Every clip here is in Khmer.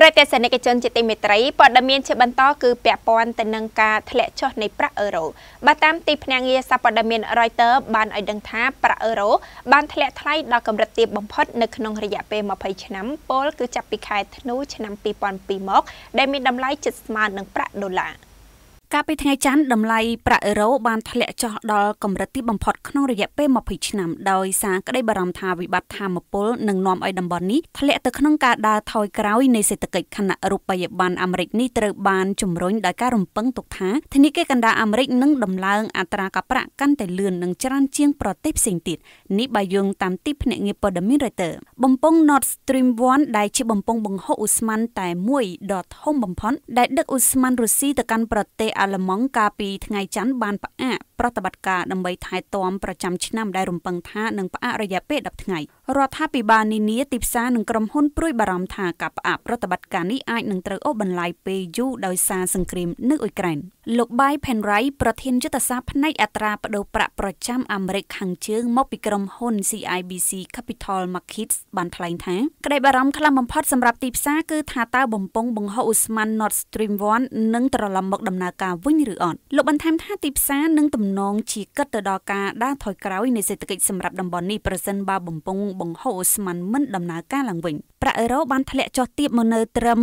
្រិយទេសនិកជនជាទីមេត្រីព័ត៌មានជាបន្តគឺពាក់ព័ន្ធទៅនឹងការធ្លាក់ចុះនៃប្រាក់អឺរ៉ូបាទតាមទីភ្នាក់ងារសារព័ត៌មាន Reuters បានឲ្យដឹងថាប្រាក់អឺរ៉ូបានធ្លាក់ថ្លៃដល់កម្រិតទាបបំផុតនៅក្នុងរយៈពេល20ឆ្នាំពលគឺចាប់ពីខែធ្នូឆ្នាំ2002មកដែលមានតម្លៃជិតស្មើនឹងប្រាក់ដុល្លារ។កាលពីថ្ងៃច័ន្ទតម្លៃប្រាក់អឺរ៉ូបានធ្លាក់ចុះដល់កម្រិតទីបំផុតក្នុងរយៈពេល20ឆ្នាំដោយសារក្តីបារម្ភថាវិបត្តិធមពលនឹងនាំឲ្យតំបន់នេះធ្លាក់ទៅក្នុងការដើរថយក្រោយនៃសេដ្ឋកិច្ចខណៈរូបិយប័ណ្ណអាមេរិកនេះត្រូវបានជំរុញដោយការរំពឹងទុកថាធនាគារកណ្ដាលអាមេរិកនឹងដំឡើងអត្រាការប្រាក់កាន់តែលឿននិងច្រើនជាងប្រទេសផ្សេងទៀតនេះបើយោងតាមទីភ្នាក់ងារព័ត៌មាន Reuters បំពង់ Nord Stream 1ដែលជាបំពង់បង្ហូរឧស្ម័នតែមួយដ៏ធំបំផុតដែលដឹកឧស្ម័នរុស្ស៊ីទៅកាន់ប្រទេសអាល្លឺម៉ង់កាលពីថ្ងៃច័ន្ទបានផ្អាកប្រតិបត្តិការដើម្បីថែទាំប្រចាំឆ្នាំដែលរំពឹងថានឹងផ្អាករយៈពេល10ថ្ងៃរដ្ឋាភិបាលនានាទីផ្សារនិងក្រុមហ៊ុនព្រួយបារម្ភថាការផ្អាកប្រតិបត្តិការនេះអាចនឹងត្រូវអូសបន្លាយពេលយូរដោយសារសង្គ្រាមនៅអ៊ុយក្រែនលោកបៃផេនរ៉ៃប្រធានយុទ្ធសាស្ត្រផ្នែកអត្រាប្តូរប្រាក់ប្រចាំអាមេរិកខាងជើង មកពីក្រុមហ៊ុន CIBC Capital Markets បានថ្លែងថាក្តីបារម្ភខ្លាំងបំផុតសម្រាប់ទីផ្សារគឺថាតើបំពង់បង្ហូរឧស្ម័ន Nord Stream 1នឹងត្រឡប់មកដំណើរការវិញឬអត់លោកបន្ថែមថាទីផ្សារនឹងទំទំនងជាគិតទៅដល់ការដាស់ថយក្រោយនៃសេដ្ឋកិច្ចសម្រាប់តំបន់នេះប្រសិនបើបំពង់បង្ហូរអូស្មန်មិនដំណើរការឡើងវិញ។ប្រាក់អឺរ៉ូបានធ្លាក់ចុះទាបមកនៅត្រឹម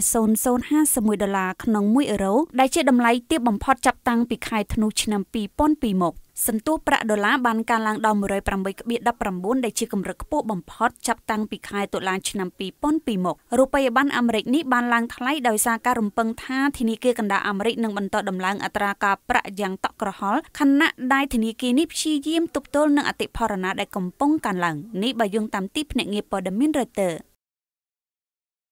1.0051ដុល្លារក្នុង1អឺរ៉ូដែលជាតម្លៃទាបបំផុតចាប់តាំងពីខែធ្នូឆ្នាំ2002មកសន្ទុះប្រាក់ដុល្លារបានកើនឡើងដល់108.19ដែលជាកម្រិតខ្ពស់បំផុតចាប់តាំងពីខែតុលាឆ្នាំ2002មករូបិយប័ណ្ណអាមេរិកនេះបានឡើងថ្លៃដោយសារការរំពឹងថាធនាគារកណ្ដាលអាមេរិកនឹងបន្តដំឡើងអត្រាការប្រាក់យ៉ាងតក់ក្រហល់ខណៈដែលធនាគារនេះព្យាយាមទប់ទល់នឹងអតិផរណាដែលកំពុងកើនឡើងនេះបើយោងតាមទីភ្នាក់ងារព័ត៌មាន Reuters